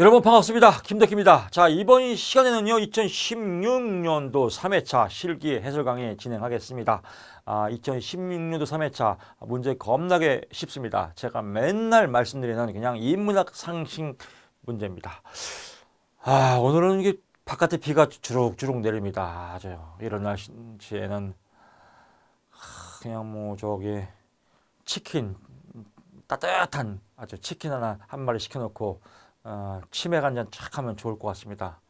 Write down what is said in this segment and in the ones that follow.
여러분 반갑습니다. 김덕희입니다. 자 이번 시간에는요 2016년도 3회차 실기 해설 강의 진행하겠습니다. 아 2016년도 3회차 문제 겁나게 쉽습니다. 제가 맨날 말씀드리는 그냥 인문학 상식 문제입니다. 아 오늘은 이게 바깥에 비가 주룩주룩 내립니다. 아주 이런 날씨에는 그냥 뭐 저기 치킨 따뜻한 아주 치킨 하나 한 마리 시켜놓고 어, 치맥 한잔착 하면 좋을 것 같습니다.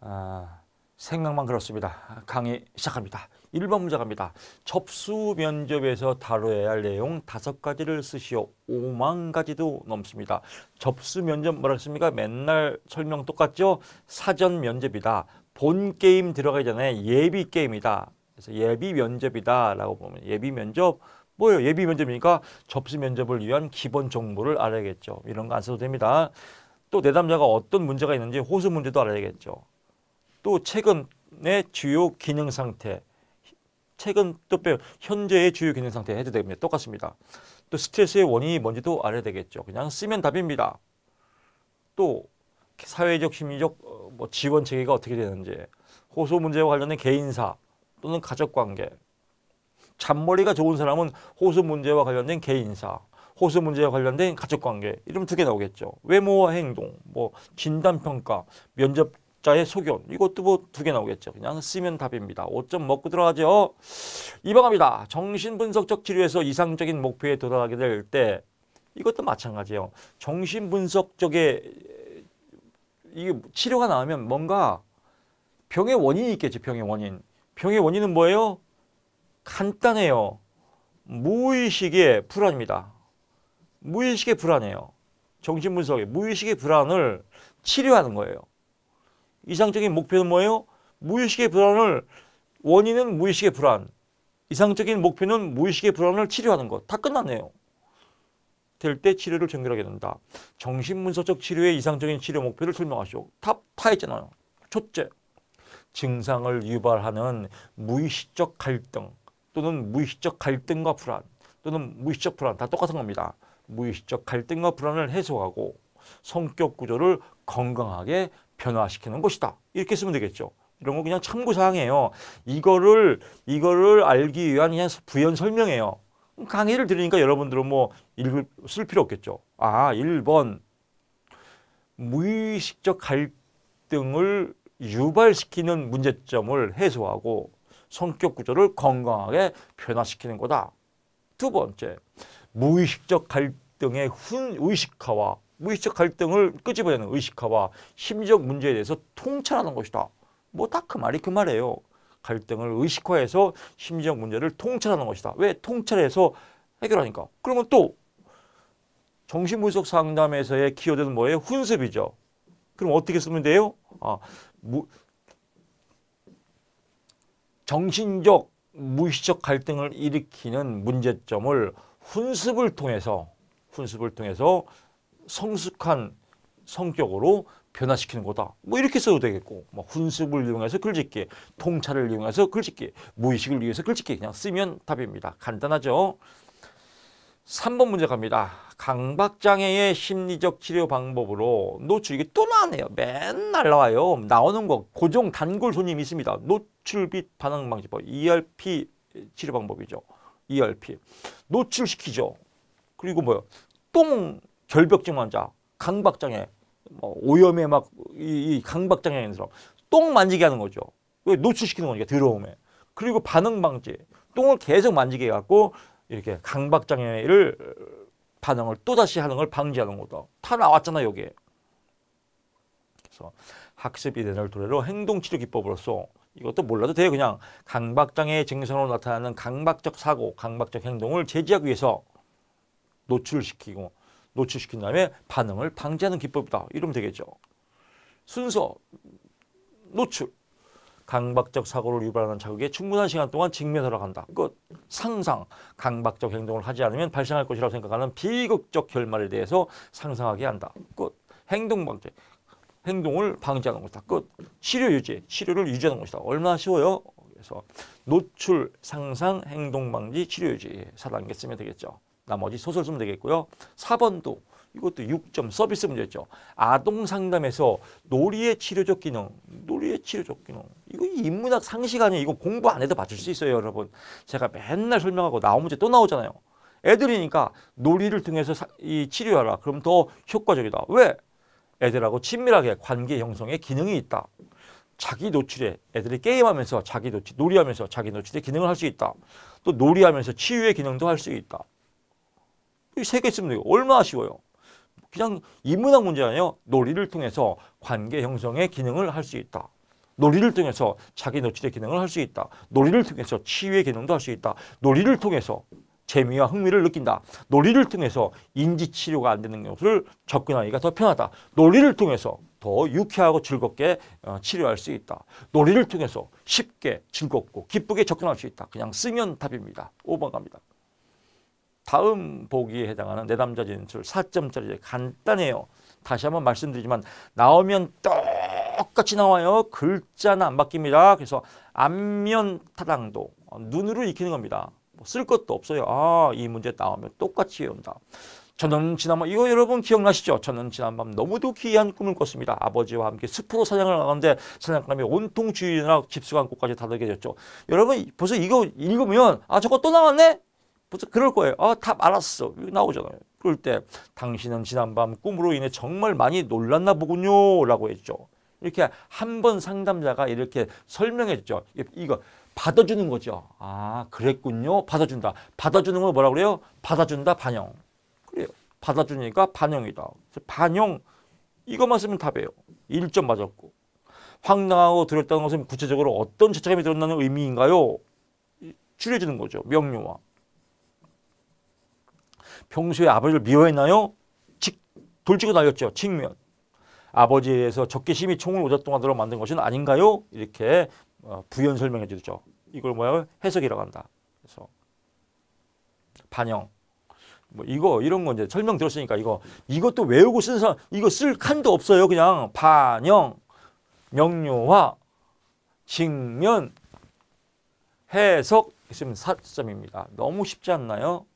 어, 생각만 그렇습니다. 강의 시작합니다. 1번 문제 갑니다. 접수 면접에서 다뤄야 할 내용 5가지를 쓰시오. 5만 가지도 넘습니다. 접수 면접 뭐라 했습니까? 맨날 설명 똑같죠? 사전 면접이다. 본 게임 들어가기 전에 예비 게임이다. 그래서 예비 면접이다 라고 보면 예비 면접 뭐예요? 예비 면접이니까 접수 면접을 위한 기본 정보를 알아야겠죠. 이런 거 안 써도 됩니다. 또 내담자가 어떤 문제가 있는지 호소 문제도 알아야겠죠. 또 최근의 주요 기능 상태, 최근 또 빼요. 현재의 주요 기능 상태 해도 됩니다. 똑같습니다. 또 스트레스의 원인이 뭔지도 알아야 되겠죠. 그냥 쓰면 답입니다. 또 사회적 심리적 어, 뭐 지원 체계가 어떻게 되는지, 호소 문제와 관련된 개인사 또는 가족 관계, 잔머리가 좋은 사람은 호수 문제와 관련된 개인사, 호수 문제와 관련된 가족관계 이런 두 개 나오겠죠. 외모와 행동, 뭐 진단평가, 면접 자의 소견 이것도 뭐 두 개 나오겠죠. 그냥 쓰면 답입니다. 5점 먹고 들어가죠. 이방합니다. 정신분석적 치료에서 이상적인 목표에 도달하게 될 때 이것도 마찬가지예요. 정신분석적의 이게 치료가 나오면 뭔가 병의 원인이 있겠죠. 병의 원인. 병의 원인은 뭐예요? 간단해요. 무의식의 불안입니다. 무의식의 불안이에요. 정신분석의 무의식의 불안을 치료하는 거예요. 이상적인 목표는 뭐예요? 무의식의 불안을 원인은 무의식의 불안. 이상적인 목표는 무의식의 불안을 치료하는 것. 다 끝났네요. 될 때 치료를 정렬하게 된다. 정신분석적 치료의 이상적인 치료 목표를 설명하시오. 다 파했잖아요. 첫째, 증상을 유발하는 무의식적 갈등. 또는 무의식적 갈등과 불안 또는 무의식적 불안 다 똑같은 겁니다. 무의식적 갈등과 불안을 해소하고 성격 구조를 건강하게 변화시키는 것이다. 이렇게 쓰면 되겠죠. 이런 거 그냥 참고사항이에요. 이거를 이거를 알기 위한 그냥 부연 설명이에요. 강의를 들으니까 여러분들은 뭐 읽을 쓸 필요 없겠죠. 아, 1번 무의식적 갈등을 유발시키는 문제점을 해소하고 성격 구조를 건강하게 변화시키는 거다. 두 번째, 무의식적 갈등의 훈 의식화와 무의식적 갈등을 끄집어내는 의식화와 심리적 문제에 대해서 통찰하는 것이다. 뭐딱 그 말이 그 말이에요. 갈등을 의식화해서 심리적 문제를 통찰하는 것이다. 왜? 통찰해서 해결하니까. 그러면 또 정신분석 상담에서의 키워드는 뭐예요? 훈습이죠. 그럼 어떻게 쓰면 돼요? 아, 무, 정신적 무의식 적 갈등을 일으키는 문제점을 훈습을 통해서 훈습을 통해서 성숙한 성격으로 변화시키는 거다. 뭐 이렇게 써도 되겠고 뭐 훈습을 이용해서 글짓기, 통찰을 이용해서 글짓기, 무의식을 이용해서 글짓기 그냥 쓰면 답입니다. 간단하죠. 3번 문제 갑니다. 강박장애의 심리적 치료 방법으로 노출이 또 나네요. 맨날 나와요. 나오는 거 고정 단골 손님 있습니다. 노출빛 반응 방지법 ERP 치료 방법이죠. ERP 노출시키죠. 그리고 뭐요? 똥 결벽증 환자, 강박장애, 뭐 오염에 막이이 강박장애 있는 사람 똥 만지게 하는 거죠. 왜 노출시키는 거니까 더러움에. 그리고 반응 방지. 똥을 계속 만지게 해갖고 이렇게 강박장애를 반응을 또다시 하는 걸 방지하는 거다. 다 나왔잖아 여기에. 그래서 학습 이론을 도래로 행동치료 기법으로서 이것도 몰라도 돼요. 그냥 강박장애의 증상으로 나타나는 강박적 사고, 강박적 행동을 제지하기 위해서 노출시키고 노출시킨 다음에 반응을 방지하는 기법이다. 이러면 되겠죠. 순서, 노출, 강박적 사고를 유발하는 자극에 충분한 시간 동안 직면하러 간다. 그 상상, 강박적 행동을 하지 않으면 발생할 것이라고 생각하는 비극적 결말에 대해서 상상하게 한다. 끝. 행동 방지, 행동을 방지하는 것이다. 끝. 치료 유지, 치료를 유지하는 것이다. 얼마나 쉬워요? 그래서 노출, 상상, 행동 방지, 치료 유지 4단계 예, 쓰면 되겠죠. 나머지 소설 쓰면 되겠고요. 4번도 이것도 6점 서비스 문제죠. 였 아동 상담에서 놀이의 치료적 기능, 놀이의 치료적 기능. 이거 인문학 상식 아니에요. 이거 공부 안 해도 받을 수 있어요, 여러분. 제가 맨날 설명하고 나온 문제 또 나오잖아요. 애들이니까 놀이를 통해서 이 치료하라. 그럼 더 효과적이다. 왜? 애들하고 친밀하게 관계 형성에 기능이 있다. 자기 노출에 애들이 게임하면서 자기 노출, 놀이하면서 자기 노출에 기능을 할 수 있다. 또 놀이하면서 치유의 기능도 할 수 있다. 세개 쓰면 돼요. 얼마나 쉬워요. 그냥 인문학 문제 아니에요. 논리를 통해서 관계 형성의 기능을 할 수 있다. 논리를 통해서 자기 노출의 기능을 할 수 있다. 논리를 통해서 치유의 기능도 할 수 있다. 논리를 통해서 재미와 흥미를 느낀다. 논리를 통해서 인지치료가 안 되는 것을 접근하기가 더 편하다. 논리를 통해서 더 유쾌하고 즐겁게 어, 치료할 수 있다. 논리를 통해서 쉽게 즐겁고 기쁘게 접근할 수 있다. 그냥 쓰면 답입니다. 5번 갑니다. 다음 보기에 해당하는 내담자 진술 4점짜리 간단해요. 다시 한번 말씀드리지만 나오면 똑같이 나와요. 글자는 안 바뀝니다. 그래서 안면 타당도 눈으로 익히는 겁니다. 뭐쓸 것도 없어요. 아, 이 문제 나오면 똑같이 해온다. 저는 지난밤 이거 여러분 기억나시죠? 저는 지난밤 너무도 귀한 꿈을 꿨습니다. 아버지와 함께 숲으로 사냥을 나갔는데 사냥감이 온통 주인이나 집수관곳까지 다다게 됐죠. 여러분 벌써 이거 읽으면 아 저거 또 나왔네? 보통 그럴 거예요. 어, 답 알았어. 이렇 나오잖아요. 그럴 때 당신은 지난밤 꿈으로 인해 정말 많이 놀랐나 보군요. 라고 했죠. 이렇게 한 번 상담자가 이렇게 설명해 죠 이거 받아주는 거죠. 아 그랬군요. 받아준다. 받아주는 걸 뭐라 그래요? 받아준다 반영. 그래요. 받아주니까 반영이다. 반영 이것만 쓰면 답이에요. 1점 맞았고. 황당하고 들었다는 것은 구체적으로 어떤 죄책감이 들었다는 의미인가요? 줄여주는 거죠. 명료화. 평소에 아버지를 미워했나요? 직, 돌지고 날렸죠. 직면. 아버지에 의해서 적개심이 총을 오랫동안도록 만든 것은 아닌가요? 이렇게 어, 부연 설명해 주죠. 이걸 뭐야 해석이라고 한다. 그래서 반영. 뭐 이거 이런 거 이제 설명 들었으니까 이거 이것도 외우고 쓴 사람 이거 쓸 칸도 없어요. 그냥 반영, 명료화, 직면, 해석 있으면 사점입니다. 너무 쉽지 않나요?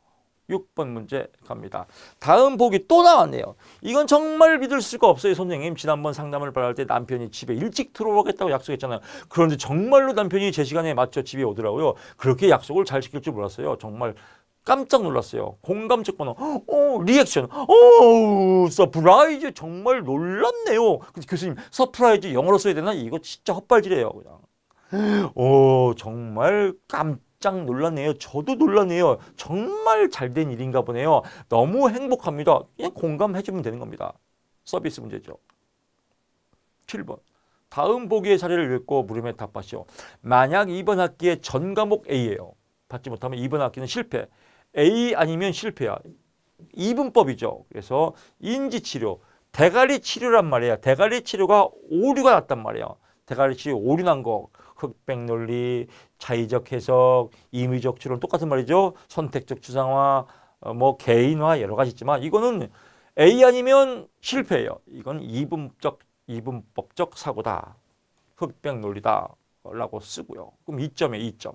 6번 문제 갑니다. 다음 보기 또 나왔네요. 이건 정말 믿을 수가 없어요. 선생님 지난번 상담을 받을 때 남편이 집에 일찍 들어오겠다고 약속했잖아요. 그런데 정말로 남편이 제 시간에 맞춰 집에 오더라고요. 그렇게 약속을 잘 지킬 줄 몰랐어요. 정말 깜짝 놀랐어요. 공감적 번호, 어, 리액션, 어, 서프라이즈 정말 놀랍네요. 근데 교수님 서프라이즈 영어로 써야 되나? 이거 진짜 헛발질이에요 그냥. 오 어, 정말 깜 깜짝 놀랐네요. 저도 놀랐네요. 정말 잘 된 일인가 보네요. 너무 행복합니다. 그냥 공감해주면 되는 겁니다. 서비스 문제죠. 7번. 다음 보기의 사례를 읽고 물음에 답하시오. 만약 이번 학기에 전 과목 A예요. 받지 못하면 이번 학기는 실패. A 아니면 실패야. 이분법이죠. 그래서 인지치료, 대가리 치료란 말이야. 대가리 치료가 오류가 났단 말이야. 대가리 치료 오류난 거, 흑백 논리, 자의적 해석, 임의적 추론 똑같은 말이죠. 선택적 추상화, 어, 뭐 개인화 여러 가지 있지만 이거는 A 아니면 실패예요. 이건 이분적 이분법적 사고다. 흑백 논리다. 라고 쓰고요. 그럼 2점에 2점.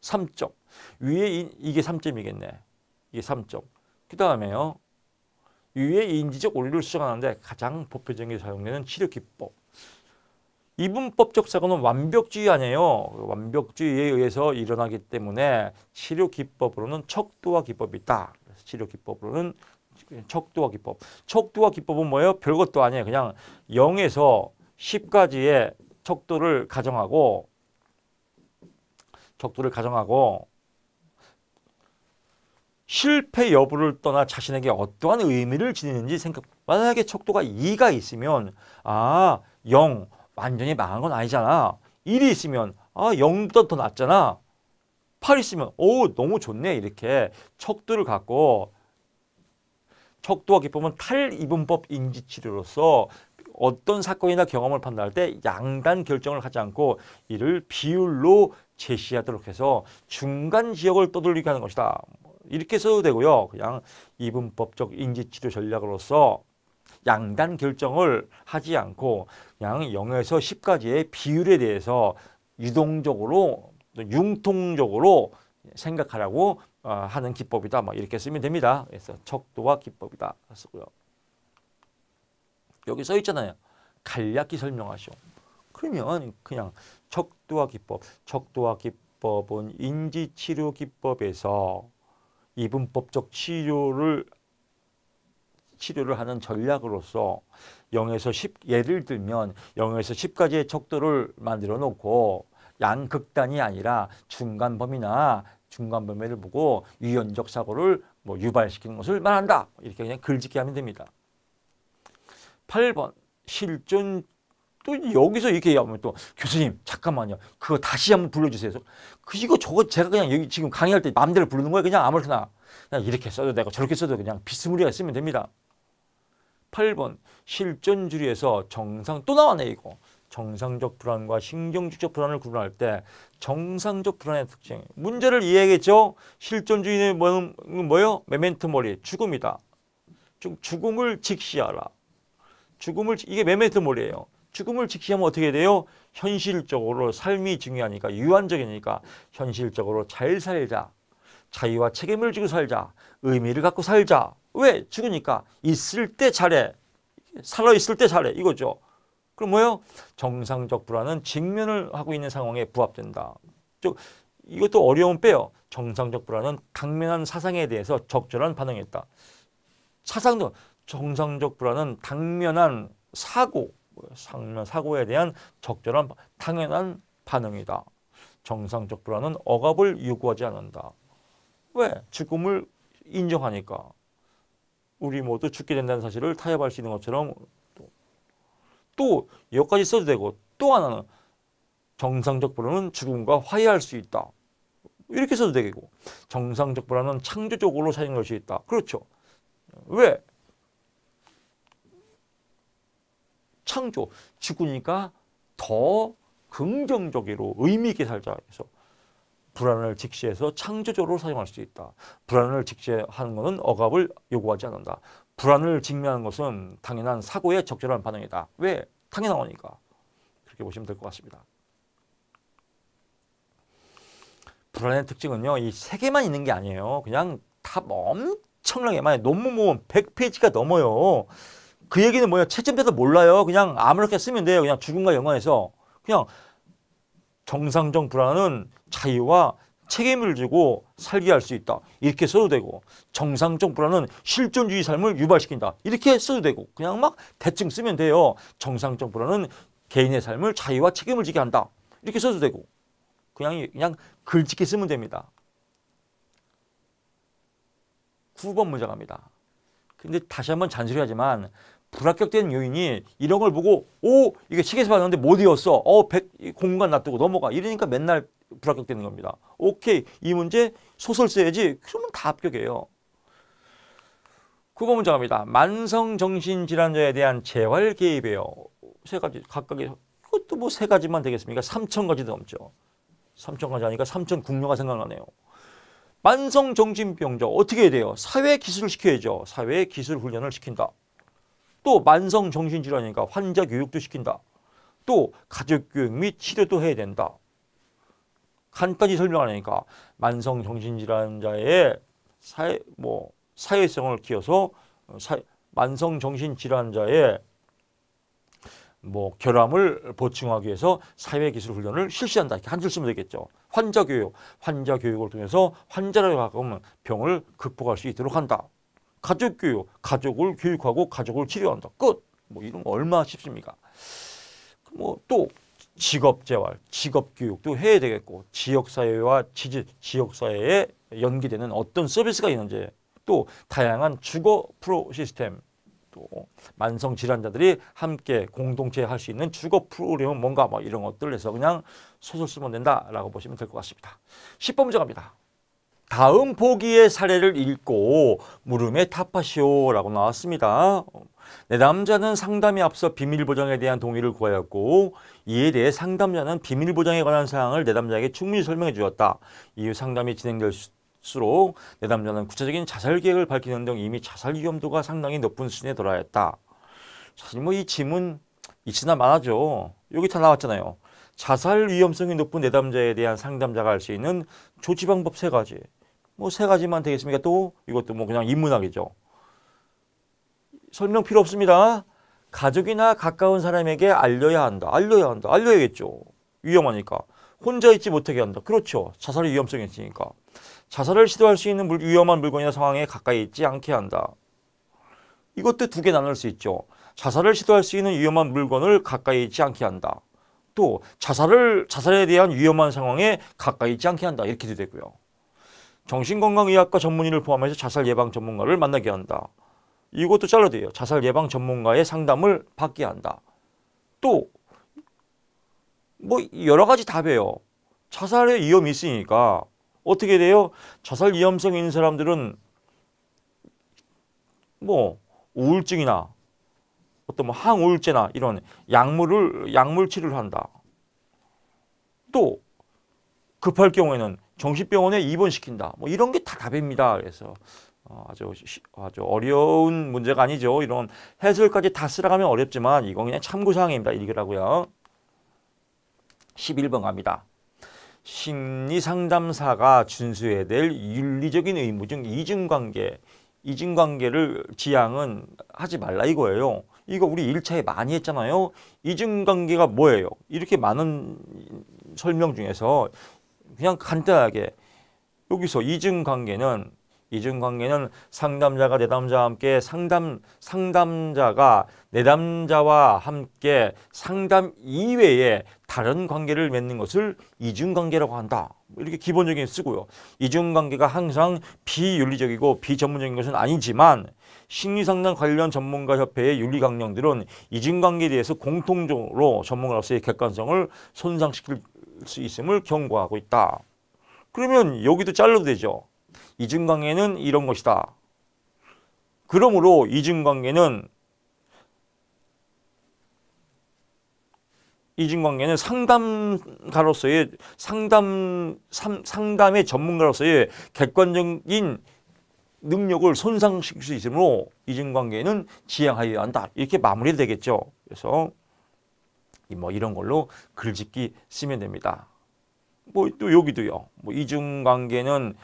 3점. 위에 이, 이게 3점이겠네. 이게 3점. 그 다음에요. 위에 인지적 원리를 수정하는데 가장 보편적인 사용되는 치료 기법. 이분법적 사고는 완벽주의 아니에요. 완벽주의에 의해서 일어나기 때문에 치료 기법으로는 척도와 기법이 있다. 그래서 치료 기법으로는 척도와 기법. 척도와 기법은 뭐예요? 별것도 아니에요. 그냥 0에서 10까지의 척도를 가정하고 척도를 가정하고 실패 여부를 떠나 자신에게 어떠한 의미를 지니는지 생각 만약에 척도가 2가 있으면 아 0, 완전히 망한 건 아니잖아. 1이 있으면 아 0보다 더 낫잖아. 8 있으면 오 너무 좋네 이렇게 척도를 갖고 척도와 기법은 탈이분법 인지치료로서 어떤 사건이나 경험을 판단할 때 양단 결정을 하지 않고 이를 비율로 제시하도록 해서 중간 지역을 떠돌리게 하는 것이다. 이렇게 써도 되고요. 그냥 이분법적 인지치료 전략으로서 양단 결정을 하지 않고 그냥 0에서 10까지의 비율에 대해서 유동적으로 융통적으로 생각하라고 어, 하는 기법이다. 막 뭐 이렇게 쓰면 됩니다. 그래서 척도와 기법이다. 쓰고요. 여기 써 있잖아요. 간략히 설명하시오. 그러면 그냥 척도와 기법, 척도와 기법은 인지치료 기법에서 이분법적 치료를 치료를 하는 전략으로서 0에서 10 예를 들면 0에서 10까지의 척도를 만들어 놓고 양극단이 아니라 중간 범위나 중간 범위를 보고 유연적 사고를 뭐 유발시키는 것을 말한다. 이렇게 그냥 글짓게 하면 됩니다. 8번 실존 또 여기서 이렇게 얘기하면 또 교수님 잠깐만요. 그거 다시 한번 불러주세요. 그 이거 저거 제가 그냥 여기 지금 강의할 때 마음대로 부르는 거예요. 그냥 아무렇게나 그냥 이렇게 써도 되고 저렇게 써도 그냥 비스무리하게 쓰면 됩니다. 8번 실전주의에서 정상 또 나왔네 이거. 정상적 불안과 신경질적 불안을 구분할 때 정상적 불안의 특징. 문제를 이해하겠죠? 실존주의는 뭐요? 메멘트 몰리, 죽음이다. 죽음을 직시하라. 죽음을 이게 메멘트 몰리예요. 죽음을 직시하면 어떻게 돼요? 현실적으로 삶이 중요하니까 유한적이니까 현실적으로 잘 살자. 자유와 책임을 지고 살자. 의미를 갖고 살자. 왜? 죽으니까. 있을 때 잘해. 살아있을 때 잘해. 이거죠. 그럼 뭐예요? 정상적 불안은 직면을 하고 있는 상황에 부합된다. 즉, 이것도 어려운 빼요. 정상적 불안은 당면한 사상에 대해서 적절한 반응했다. 사상도 정상적 불안은 당면한 사고, 상면 사고에 대한 적절한 당연한 반응이다. 정상적 불안은 억압을 요구하지 않는다. 왜? 죽음을 인정하니까. 우리 모두 죽게 된다는 사실을 타협할 수 있는 것처럼 또, 또 여기까지 써도 되고 또 하나는 정상적 불안은 죽음과 화해할 수 있다. 이렇게 써도 되고 정상적 불안은 창조적으로 사는 것이 있다. 그렇죠. 왜? 창조, 죽으니까 더 긍정적으로 의미 있게 살자 해서 불안을 직시해서 창조적으로 사용할 수 있다. 불안을 직시하는 것은 억압을 요구하지 않는다. 불안을 직면하는 것은 당연한 사고의 적절한 반응이다. 왜? 당연하니까. 그렇게 보시면 될 것 같습니다. 불안의 특징은요. 이 세 개만 있는 게 아니에요. 그냥 답 엄청나게 많아 논문 보면 100페이지가 넘어요. 그 얘기는 뭐예요? 채점돼서 몰라요. 그냥 아무렇게 쓰면 돼요. 그냥 죽음과 연관해서. 그냥 정상적 불안은 자유와 책임을 지고 살게 할 수 있다. 이렇게 써도 되고 정상적 불안은 실존주의 삶을 유발시킨다. 이렇게 써도 되고 그냥 막 대충 쓰면 돼요. 정상적 불안은 개인의 삶을 자유와 책임을 지게 한다. 이렇게 써도 되고 그냥 그냥 글짓게 쓰면 됩니다. 9번 문제 갑니다. 근데 다시 한번 잔소리하지만 불합격된 요인이 이런 걸 보고 오 이게 시계에서 봤는데 못 뭐 이었어 어 100, 공간 놔두고 넘어가 이러니까 맨날 불합격되는 겁니다 오케이 이 문제 소설 써야지 그러면 다 합격이에요 9번 문제 갑니다 만성정신질환자에 대한 재활 개입이에요 세 가지 각각의 이것도 뭐 세 가지만 되겠습니까 3천 가지도 넘죠 3천 가지 아니까 3천 국료가 생각나네요 만성정신병자 어떻게 해야 돼요 사회 기술을 시켜야죠 사회 기술 훈련을 시킨다 또 만성 정신질환이니까 환자 교육도 시킨다. 또 가족 교육 및 치료도 해야 된다. 간단히 설명하니까 만성 정신질환자의 사회 뭐 사회성을 키워서 어, 사 만성 정신질환자의 뭐 결함을 보충하기 위해서 사회기술 훈련을 실시한다. 이렇게 한 줄 쓰면 되겠죠. 환자 교육, 환자 교육을 통해서 환자를 가끔 병을 극복할 수 있도록 한다. 가족교육, 가족을 교육하고 가족을 치료한다. 끝! 뭐 이런 얼마 쉽습니까? 뭐 또 직업재활, 직업교육도 해야 되겠고 지역사회와 지지, 지역사회에 연계되는 어떤 서비스가 있는지 또 다양한 주거 프로 시스템 또 만성 질환자들이 함께 공동체 할 수 있는 주거 프로그램은 뭔가 뭐 이런 것들 해서 그냥 소설 쓰면 된다라고 보시면 될 것 같습니다. 10번 문제 갑니다. 다음 보기의 사례를 읽고 물음에 답하시오라고 나왔습니다. 네, 남자는 상담에 앞서 비밀보장에 대한 동의를 구하였고 이에 대해 상담자는 비밀보장에 관한 사항을 내담자에게 충분히 설명해 주었다. 이후 상담이 진행될수록 내담자는 구체적인 자살 계획을 밝히는 등 이미 자살 위험도가 상당히 높은 수준에 도달하였다. 사실 뭐이 짐은 있으나 마아죠 여기 다 나왔잖아요. 자살 위험성이 높은 내담자에 대한 상담자가 할 수 있는 조치 방법 세 가지. 뭐 세 가지만 되겠습니까? 또 이것도 뭐 그냥 인문학이죠. 설명 필요 없습니다. 가족이나 가까운 사람에게 알려야 한다. 알려야 한다. 알려야겠죠. 위험하니까. 혼자 있지 못하게 한다. 그렇죠. 자살의 위험성이 있으니까. 자살을 시도할 수 있는 물, 위험한 물건이나 상황에 가까이 있지 않게 한다. 이것도 두 개 나눌 수 있죠. 자살을 시도할 수 있는 위험한 물건을 가까이 있지 않게 한다. 또 자살을 자살에 대한 위험한 상황에 가까이 있지 않게 한다 이렇게 되고요. 정신건강의학과 전문의를 포함해서 자살 예방 전문가를 만나게 한다. 이것도 잘라야 돼요. 자살 예방 전문가의 상담을 받게 한다. 또 뭐 여러 가지 답이에요. 자살의 위험이 있으니까 어떻게 돼요? 자살 위험성 있는 사람들은 뭐 우울증이나 어떤 뭐 항우울제나 이런 약물을 약물 치료를 한다. 또 급할 경우에는 정신병원에 입원시킨다. 뭐 이런 게 다 답입니다. 그래서 어, 아주 아주 어려운 문제가 아니죠. 이런 해설까지 다 쓰라가면 어렵지만 이건 그냥 참고사항입니다. 읽으라고요. 11번 갑니다. 심리상담사가 준수해야 될 윤리적인 의무 중 이중관계, 이중관계를 지향은 하지 말라 이거예요. 이거 우리 1차에 많이 했잖아요. 이중관계가 뭐예요? 이렇게 많은 설명 중에서 그냥 간단하게 여기서 이중관계는 이중관계는 상담자가 내담자와 함께 상담 상담자가 내담자와 함께 상담 이외에 다른 관계를 맺는 것을 이중관계라고 한다. 이렇게 기본적인 쓰고요. 이중관계가 항상 비윤리적이고 비전문적인 것은 아니지만 심리상담 관련 전문가 협회의 윤리 강령들은 이중 관계에 대해서 공통적으로 전문가로서의 객관성을 손상시킬 수 있음을 경고하고 있다. 그러면 여기도 잘라도 되죠. 이중 관계는 이런 것이다. 그러므로 이중 관계는 이중관계는 상담가로서의 상담 상담의 전문가로서의 객관적인 능력을 손상시킬 수 있으므로 이중관계는 지양하여야 한다. 이렇게 마무리되겠죠. 그래서 뭐 이런 걸로 글짓기 쓰면 됩니다. 뭐 또 여기도요. 뭐 이중관계는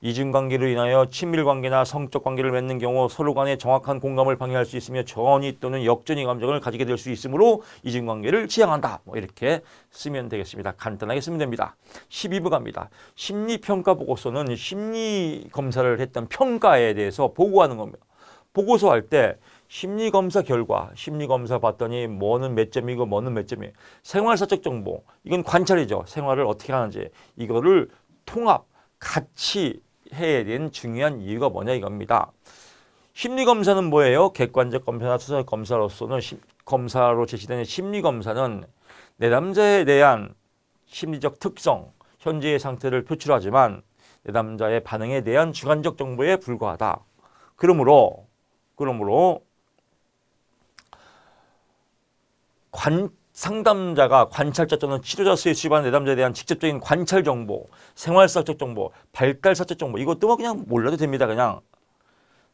이중관계로 인하여 친밀관계나 성적관계를 맺는 경우 서로 간의 정확한 공감을 방해할 수 있으며 전이 또는 역전이 감정을 가지게 될 수 있으므로 이중관계를 지향한다. 뭐 이렇게 쓰면 되겠습니다. 간단하게 쓰면 됩니다. 12부 갑니다. 심리평가 보고서는 심리검사를 했던 평가에 대해서 보고하는 겁니다. 보고서 할 때 심리검사 결과, 심리검사 봤더니 뭐는 몇 점이고 뭐는 몇 점이에요. 생활사적 정보, 이건 관찰이죠. 생활을 어떻게 하는지. 이거를 통합, 같이 해야 되는 중요한 이유가 뭐냐 이겁니다. 심리검사는 뭐예요? 객관적 검사나 수사적 검사로서는 시, 검사로 제시되는 심리검사는 내담자에 대한 심리적 특성, 현재의 상태를 표출하지만 내담자의 반응에 대한 주관적 정보에 불과하다. 그러므로 그러므로 관 상담자가 관찰자 또는 치료자수의수입하 내담자에 대한 직접적인 관찰 정보, 생활사적 정보, 발달사적 정보 이것도 뭐 그냥 몰라도 됩니다. 그냥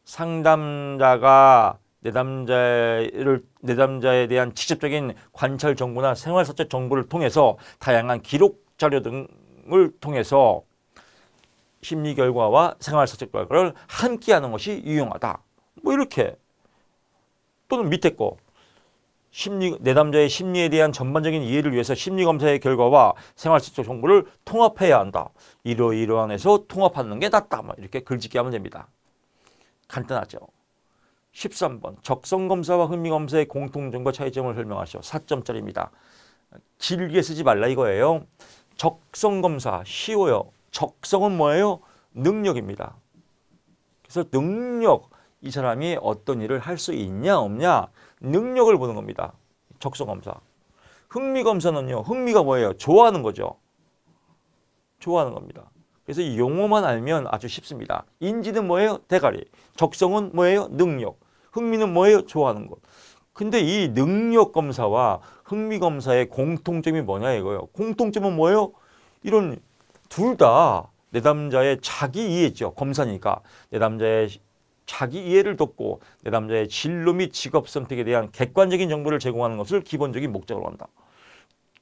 상담자가 내담자를 내담자에 대한 직접적인 관찰 정보나 생활사적 정보를 통해서 다양한 기록 자료 등을 통해서 심리 결과와 생활사적 결과를 함께하는 것이 유용하다. 뭐 이렇게 또는 밑에 거 심리 내담자의 심리에 대한 전반적인 이해를 위해서 심리 검사의 결과와 생활 실적 정보를 통합해야 한다. 이러이러한에서 통합하는 게 낫다. 뭐 이렇게 글짓기 하면 됩니다. 간단하죠. 13번 적성 검사와 흥미 검사의 공통점과 차이점을 설명하시오. 4점짜리입니다. 길게 쓰지 말라 이거예요. 적성 검사 쉬워요. 적성은 뭐예요? 능력입니다. 그래서 능력 이 사람이 어떤 일을 할 수 있냐 없냐 능력을 보는 겁니다. 적성 검사. 흥미 검사는요. 흥미가 뭐예요? 좋아하는 거죠. 좋아하는 겁니다. 그래서 이 용어만 알면 아주 쉽습니다. 인지는 뭐예요? 대가리. 적성은 뭐예요? 능력. 흥미는 뭐예요? 좋아하는 것. 근데 이 능력 검사와 흥미 검사의 공통점이 뭐냐 이거예요. 공통점은 뭐예요? 이런 둘 다 내담자의 자기 이해죠. 검사니까. 내담자의 자기 이해를 돕고 내담자의 진로 및 직업 선택에 대한 객관적인 정보를 제공하는 것을 기본적인 목적으로 한다.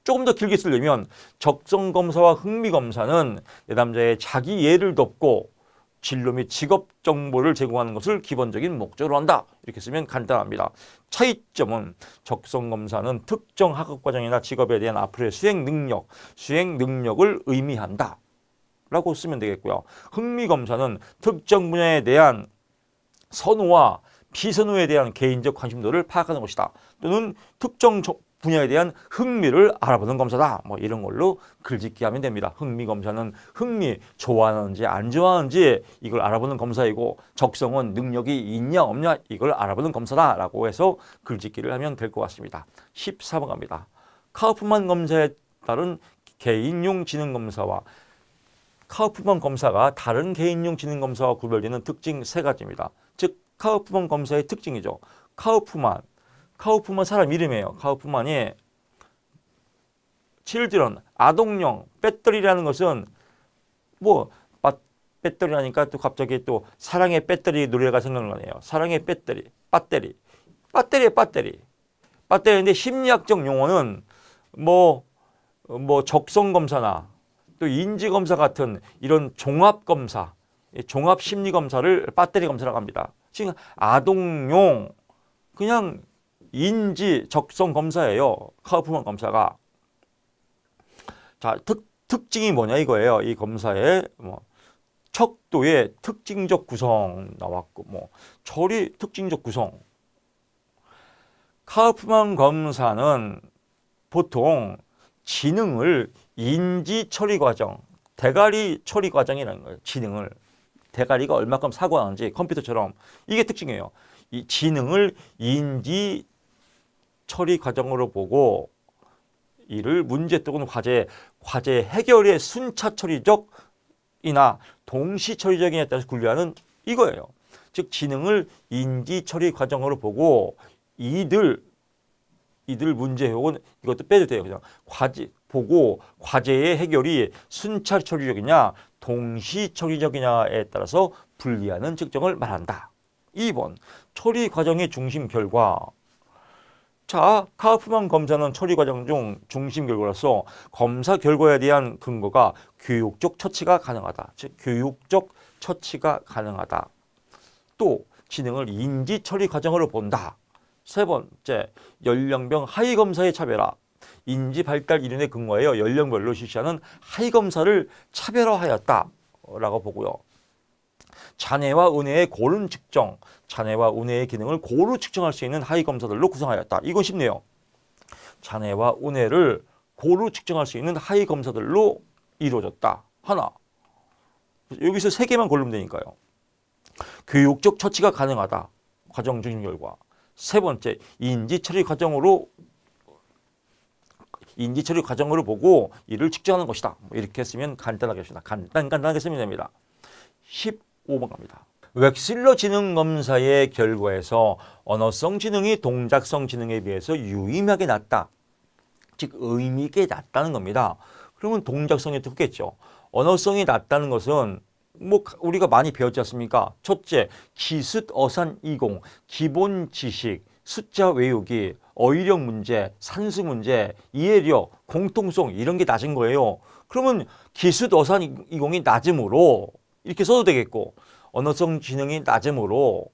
조금 더 길게 쓰려면 적성검사와 흥미검사는 내담자의 자기 이해를 돕고 진로 및 직업 정보를 제공하는 것을 기본적인 목적으로 한다. 이렇게 쓰면 간단합니다. 차이점은 적성검사는 특정 학업 과정이나 직업에 대한 앞으로의 수행 능력, 수행 능력을 의미한다. 라고 쓰면 되겠고요. 흥미검사는 특정 분야에 대한 선호와 비선호에 대한 개인적 관심도를 파악하는 것이다. 또는 특정 분야에 대한 흥미를 알아보는 검사다. 뭐 이런 걸로 글짓기 하면 됩니다. 흥미 검사는 흥미 좋아하는지 안 좋아하는지 이걸 알아보는 검사이고 적성은 능력이 있냐 없냐 이걸 알아보는 검사다라고 해서 글짓기를 하면 될 것 같습니다. 14번 갑니다. 카우프만 검사에 따른 개인용 지능검사와 카우프만 검사가 다른 개인용 지능 검사와 구별되는 특징 세 가지입니다. 즉 카우프만 검사의 특징이죠. 카우프만 카우프만 사람 이름이에요. 카우프만이 칠드런 아동용 배터리라는 것은 뭐 배터리라니까 또 갑자기 또 사랑의 배터리 노래가 생각나네요. 사랑의 배터리, 배터리, 배터리의 배터리, 배터리인데 심리학적 용어는 뭐뭐 뭐, 뭐 적성 검사나 또 인지검사 같은 이런 종합검사, 종합심리검사를 배터리 검사라고 합니다. 지금 아동용 그냥 인지 적성 검사예요. 카우프만 검사가. 자, 특, 특징이 뭐냐 이거예요. 이 검사의 뭐 척도의 특징적 구성 나왔고 뭐 절이 특징적 구성. 카우프만 검사는 보통 지능을 인지 처리 과정, 대가리 처리 과정이라는 거예요. 지능을. 대가리가 얼마큼 사고하는지 컴퓨터처럼 이게 특징이에요. 이 지능을 인지 처리 과정으로 보고 이를 문제 또는 과제, 과제 해결의 순차 처리적이나 동시 처리적에 따라서 분류하는 이거예요. 즉 지능을 인지 처리 과정으로 보고 이들 이들 문제 혹은 이것도 빼도 돼요. 그냥 과제 보고 과제의 해결이 순찰 처리적이냐 동시 처리적이냐에 따라서 분리하는 측정을 말한다. 2번 처리 과정의 중심 결과 자, 카프만 검사는 처리 과정 중 중심 결과로서 검사 결과에 대한 근거가 교육적 처치가 가능하다. 즉, 교육적 처치가 가능하다. 또, 지능을 인지 처리 과정으로 본다. 세 번째, 연령병 하위 검사의 차별화. 인지 발달 이론에 근거하여 연령별로 실시하는 하위 검사를 차별화하였다라고 보고요. 잔해와 은해의 고른 측정, 잔해와 은해의 기능을 고루 측정할 수 있는 하위 검사들로 구성하였다. 이건 쉽네요. 잔해와 은해를 고루 측정할 수 있는 하위 검사들로 이루어졌다. 하나. 여기서 세 개만 고르면 되니까요. 교육적 처치가 가능하다. 과정 중인 결과. 세 번째, 인지 처리 과정으로 인지 처리 과정으로 보고 이를 측정하는 것이다. 뭐 이렇게 쓰면 간단하겠습니다. 간단 간단하게 쓰면 됩니다. 15번 갑니다. 웩실러 지능 검사의 결과에서 언어성 지능이 동작성 지능에 비해서 유의미하게 낮다. 즉 의미 있게 낮다는 겁니다. 그러면 동작성이 크겠죠. 언어성이 낮다는 것은 뭐 우리가 많이 배웠지 않습니까? 첫째, 기습 어산 이공, 기본 지식, 숫자 외우기, 어휘력 문제, 산수 문제, 이해력, 공통성 이런 게 낮은 거예요. 그러면 기수어산 이공이 낮음으로 이렇게 써도 되겠고 언어성 지능이 낮음으로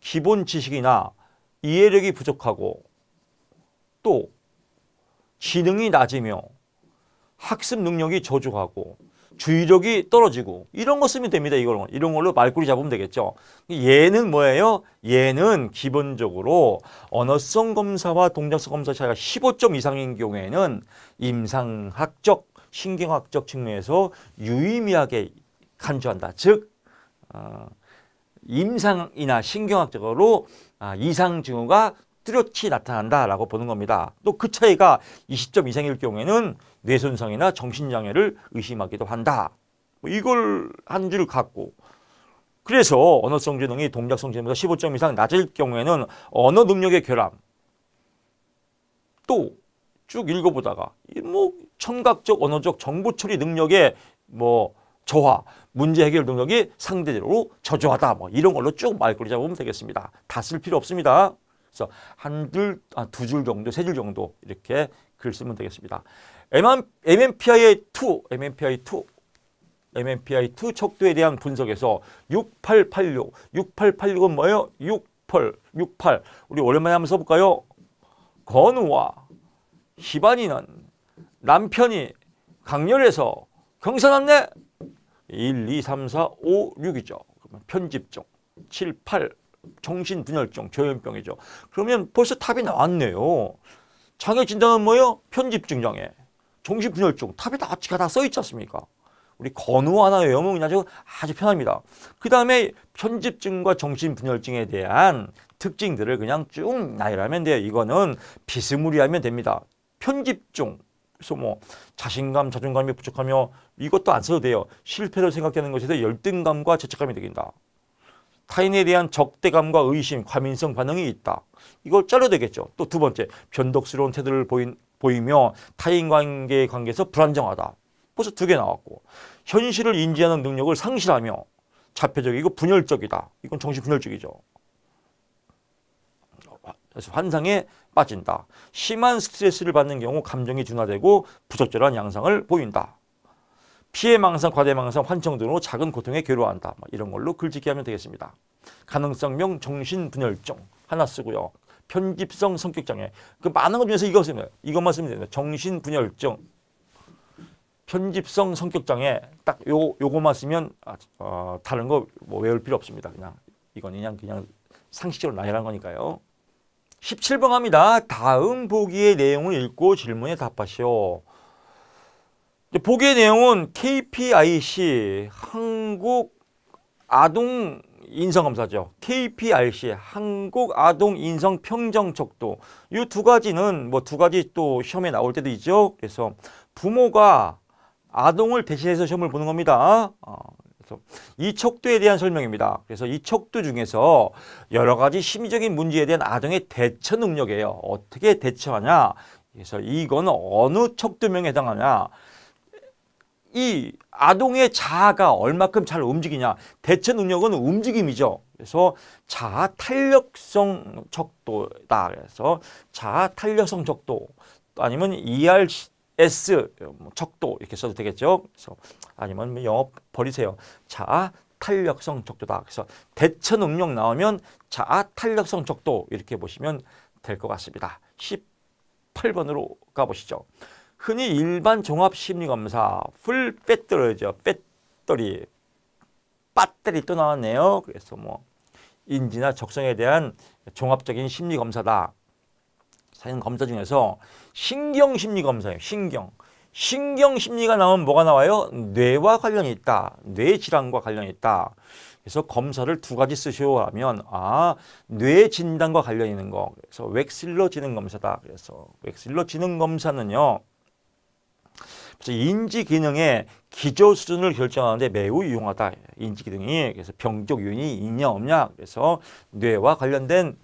기본 지식이나 이해력이 부족하고 또 지능이 낮으며 학습 능력이 저조하고 주의력이 떨어지고 이런 거 쓰면 됩니다. 이걸 이런 걸로 말꼬리 잡으면 되겠죠. 얘는 뭐예요? 얘는 기본적으로 언어성 검사와 동작성 검사 차이가 15점 이상인 경우에는 임상학적, 신경학적 측면에서 유의미하게 간주한다. 즉 어, 임상이나 신경학적으로 아, 이상 증후가 뚜렷이 나타난다라고 보는 겁니다. 또 그 차이가 20점 이상일 경우에는 뇌손상이나 정신장애를 의심하기도 한다. 뭐 이걸 한 줄 갖고 그래서 언어성 지능이 동작성 지능보다 15점 이상 낮을 경우에는 언어 능력의 결함 또 쭉 읽어보다가 뭐 청각적 언어적 정보 처리 능력의 뭐 저하, 문제 해결 능력이 상대적으로 저조하다. 뭐 이런 걸로 쭉 말꼬리 잡으면 되겠습니다. 다 쓸 필요 없습니다. 그래서 한 줄, 아, 두줄 정도, 세 줄 정도 이렇게 글 쓰면 되겠습니다. MMPI2, MMPI2, MMPI2 척도에 대한 분석에서 6886, 6886은 뭐예요? 68, 68. 우리 오랜만에 한번 써볼까요? 건우와 희반이는 남편이 강렬해서 경사났네? 1, 2, 3, 4, 5, 6이죠. 그러면 편집종, 7, 8, 정신분열종, 조현병이죠. 그러면 벌써 답이 나왔네요. 장애 진단은 뭐예요? 편집증 장애, 정신분열증, 탑에 다 같이 다 써있지 않습니까? 우리 건우 하나 외우면 그냥 아주 편합니다. 그 다음에 편집증과 정신분열증에 대한 특징들을 그냥 쭉 나열하면 돼요. 이거는 비스무리하면 됩니다. 편집증, 그래서 뭐 자신감, 자존감이 부족하며 이것도 안 써도 돼요. 실패를생각하는 것에 대해 열등감과 죄책감이 느낀다. 타인에 대한 적대감과 의심, 과민성 반응이 있다. 이걸 짜려 되겠죠. 또 두 번째, 변덕스러운 태도를 보인, 보이며 타인 관계의 관계에서 불안정하다. 벌써 두 개 나왔고 현실을 인지하는 능력을 상실하며 자폐적이고 분열적이다. 이건 정신분열적이죠. 그래서 환상에 빠진다. 심한 스트레스를 받는 경우 감정이 둔화되고 부적절한 양상을 보인다. 피해망상, 과대망상, 환청 등으로 작은 고통에 괴로워한다. 뭐 이런 걸로 글짓기 하면 되겠습니다. 가능성명 정신분열증 하나 쓰고요. 편집성 성격장애. 그 많은 것 중에서 이거 쓰면 이것만 쓰면 됩니다. 정신분열증, 편집성 성격장애 딱 요, 요거만 쓰면 아, 어, 다른 거뭐 외울 필요 없습니다. 그냥 이건 그냥 그냥 상식적으로 나열한 거니까요. 17번 갑니다. 다음 보기의 내용을 읽고 질문에 답하시오. 보기의 내용은 KPIC 한국 아동 인성검사죠. KPRC 한국 아동 인성 평정 척도 이 두 가지는 뭐 두 가지 또 시험에 나올 때도 있죠. 그래서 부모가 아동을 대신해서 시험을 보는 겁니다. 어, 그래서 이 척도에 대한 설명입니다. 그래서 이 척도 중에서 여러 가지 심리적인 문제에 대한 아동의 대처 능력이에요. 어떻게 대처하냐? 그래서 이건 어느 척도명에 해당하냐? 이 아동의 자아가 얼마큼 잘 움직이냐. 대체 능력은 움직임이죠. 그래서 자아 탄력성 적도다. 그래서 자아 탄력성 적도 아니면 ERS 뭐 적도 이렇게 써도 되겠죠. 그래서 아니면 뭐 영어 버리세요. 자아 탄력성 적도다. 그래서 대체 능력 나오면 자아 탄력성 적도 이렇게 보시면 될 것 같습니다. 18번으로 가보시죠. 흔히 일반 종합심리검사 풀 배터리죠. 배터리 배터리 또 나왔네요. 그래서 뭐 인지나 적성에 대한 종합적인 심리검사다. 사실 검사 중에서 신경심리검사예요. 신경. 신경심리가 나오면 뭐가 나와요? 뇌와 관련이 있다. 뇌질환과 관련이 있다. 그래서 검사를 두 가지 쓰시오 하면 아 뇌진단과 관련 있는 거 그래서 웩슬러 지능 검사다 그래서 웩슬러 지능 검사는요 인지 기능의 기조 수준을 결정하는데 매우 유용하다. 인지 기능이 그래서 병적 요인이 있냐 없냐 그래서 뇌와 관련된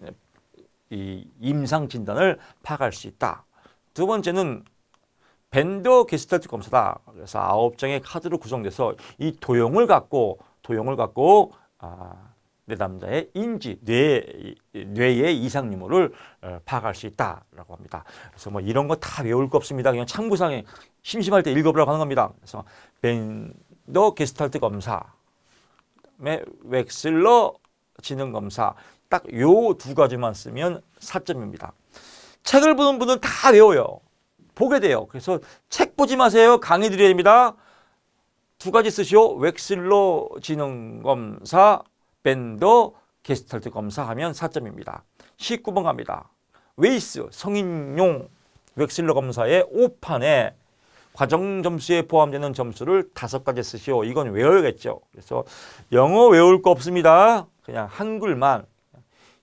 이 임상 진단을 파악할 수 있다. 두 번째는 벤더 게스탈트 검사다. 그래서 아홉 장의 카드로 구성돼서 이 도형을 갖고 도형을 갖고 아내 남자의 인지, 뇌, 뇌의 이상 유무를 어, 파악할 수 있다라고 합니다. 그래서 뭐 이런 거 다 외울 거 없습니다. 그냥 참고상에 심심할 때 읽어보라고 하는 겁니다. 그래서 벤더 게스탈트 검사, 그다음에 웩슬러 지능 검사 딱 요 두 가지만 쓰면 4점입니다. 책을 보는 분은 다 외워요. 보게 돼요. 그래서 책 보지 마세요. 강의 드려야 됩니다. 두 가지 쓰시오. 웩슬러 지능 검사 밴더 게스탈트 검사하면 4점입니다. 19번 갑니다. 웨이스 성인용 웩슬러 검사의 5판에 과정 점수에 포함되는 점수를 다섯 가지 쓰시오. 이건 외워야겠죠. 그래서 영어 외울 거 없습니다. 그냥 한글만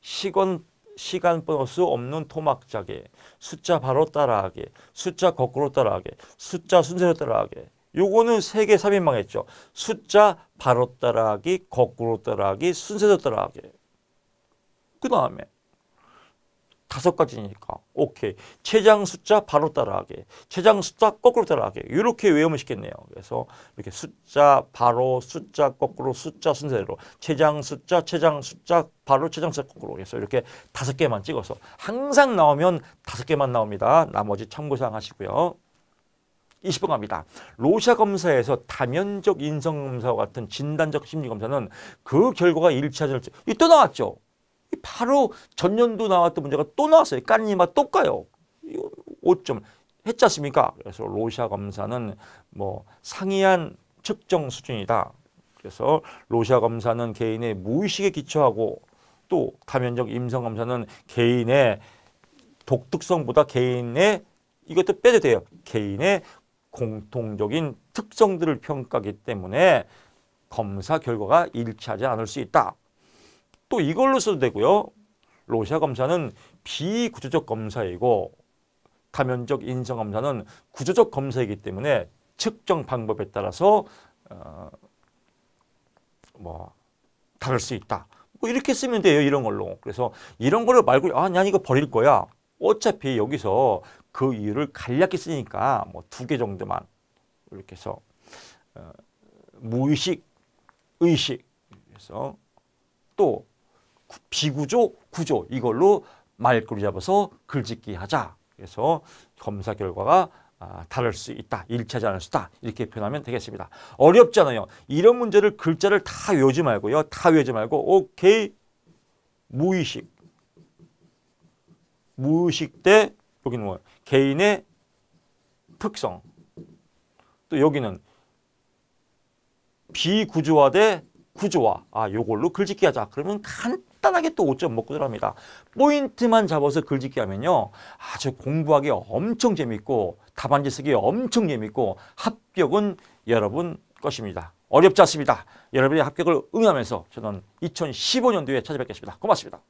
시건 시간 보너스 없는 토막자게 숫자 바로 따라하게 숫자 거꾸로 따라하게 숫자 순서로 따라하게 요거는 세계 3인방했죠. 숫자 바로 따라하기, 거꾸로 따라하기, 순서대로 따라하기. 그 다음에 다섯 가지니까 오케이. 최장 숫자 바로 따라하기. 최장 숫자 거꾸로 따라하기. 이렇게 외우면 쉽겠네요. 그래서 이렇게 숫자 바로 숫자 거꾸로 숫자 순서대로 최장 숫자 최장 숫자 바로 최장 숫자 거꾸로 그래서 이렇게 다섯 개만 찍어서 항상 나오면 다섯 개만 나옵니다. 나머지 참고사항 하시고요. 20번 갑니다. 로샤 검사에서 다면적 인성검사와 같은 진단적 심리검사는 그 결과가 일치하지 않을 이또 나왔죠. 바로 전년도 나왔던 문제가 또 나왔어요. 까르니마 똑같아요. 5점 했지 않습니까? 그래서 로샤 검사는 뭐 상이한 측정 수준이다. 그래서 로샤 검사는 개인의 무의식에 기초하고 또 다면적 임성 검사는 개인의 독특성보다 개인의 이것도 빼도 돼요. 개인의 공통적인 특성들을 평가하기 때문에 검사 결과가 일치하지 않을 수 있다. 또 이걸로 써도 되고요. 러시 검사는 비구조적 검사이고 가면적 인성 검사는 구조적 검사이기 때문에 측정 방법에 따라서 어, 뭐 다를 수 있다. 뭐 이렇게 쓰면 돼요. 이런 걸로. 그래서 이런 거 말고 아니 아니 이거 버릴 거야. 어차피 여기서 그 이유를 간략히 쓰니까 뭐 두 개 정도만 이렇게 해서 어, 무의식, 의식 그래서 또 비구조, 구조 이걸로 말꼬리 잡아서 글짓기 하자. 그래서 검사 결과가 아, 다를 수 있다. 일치하지 않을 수 있다. 이렇게 표현하면 되겠습니다. 어렵잖아요. 이런 문제를 글자를 다 외우지 말고요. 다 외우지 말고 오케이 무의식 무의식 때 여기는 뭐예요? 개인의 특성. 또 여기는 비구조화 대 구조화. 아, 요걸로 글짓기 하자. 그러면 간단하게 또 5점 먹고 들어갑니다. 포인트만 잡아서 글짓기 하면요. 아주 공부하기 엄청 재밌고 답안지 쓰기 엄청 재밌고 합격은 여러분 것입니다. 어렵지 않습니다. 여러분의 합격을 응하면서 저는 2015년도에 찾아뵙겠습니다. 고맙습니다.